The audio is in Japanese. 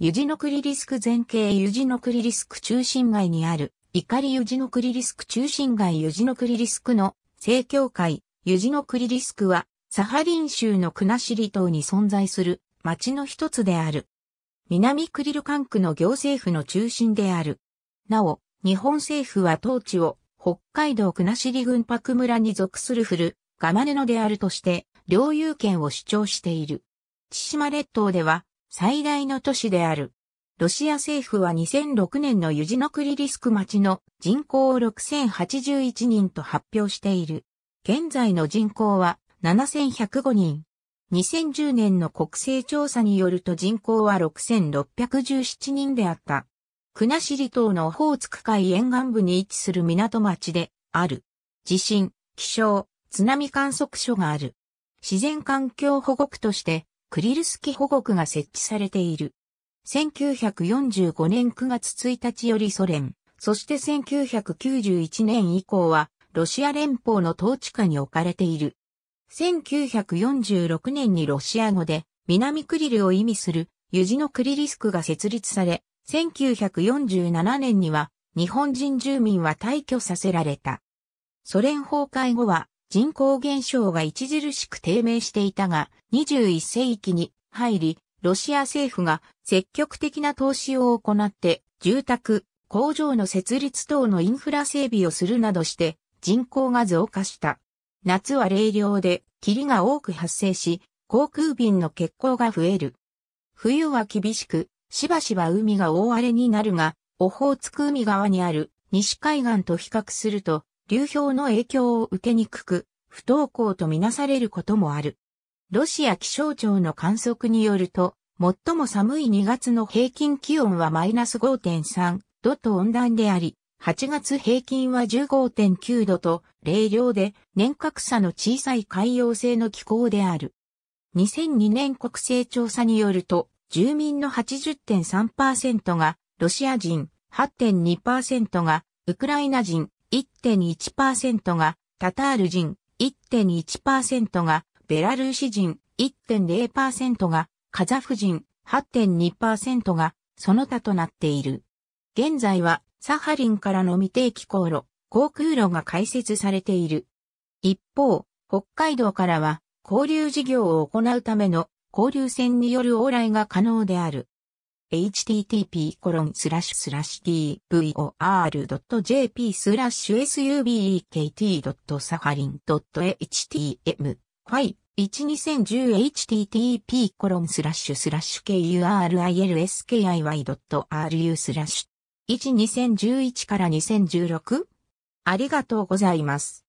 ユジノクリリスク前景ユジノクリリスク中心街にある、イカリユジノクリリスク中心街ユジノクリリスクの正教会ユジノクリリスクは、サハリン州のクナシリ島に存在する町の一つである。南クリル管区の行政府の中心である。なお、日本政府は当地を北海道クナシリ郡白村に属する古、ガマネノであるとして、領有権を主張している。千島列島では、最大の都市である。ロシア政府は2006年のユジノクリリスク町の人口を6081人と発表している。現在の人口は7105人。2010年の国勢調査によると人口は6617人であった。国後島のオホーツク海沿岸部に位置する港町である。地震、気象、津波観測所がある。自然環境保護区としてクリルスキ保護区が設置されている。1945年9月1日よりソ連、そして1991年以降は、ロシア連邦の統治下に置かれている。1946年にロシア語で、南クリルを意味する、ユジノクリリスクが設立され、1947年には、日本人住民は退去させられた。ソ連崩壊後は、人口減少が著しく低迷していたが、21世紀に入り、ロシア政府が積極的な投資を行って、住宅、工場の設立等のインフラ整備をするなどして人口が増加した。夏は冷涼で霧が多く発生し、航空便の欠航が増える。冬は厳しく、しばしば海が大荒れになるが、オホーツク海側にある西海岸と比較すると流氷の影響を受けにくく、不登校とみなされることもある。ロシア気象庁の観測によると、最も寒い2月の平均気温はマイナス5.3度と温暖であり、8月平均は15.9度と、冷涼で年格差の小さい海洋性の気候である。2002年国勢調査によると、住民の80.3%がロシア人、8.2%がウクライナ人、1.1%がタタール人、1.1%がベラルーシ人、1.0%がカザフ人、8.2%がその他となっている。現在はサハリンからの未定期航路、航空路が開設されている。一方、北海道からは交流事業を行うための交流船による往来が可能である。http://dvor.jp スラッシュ s u b e k t s a f a r i n h t m ファイ 12010http コロンスラッシュスラッシュ kurilskiy.ru スラッシュ12011から2016ありがとうございます。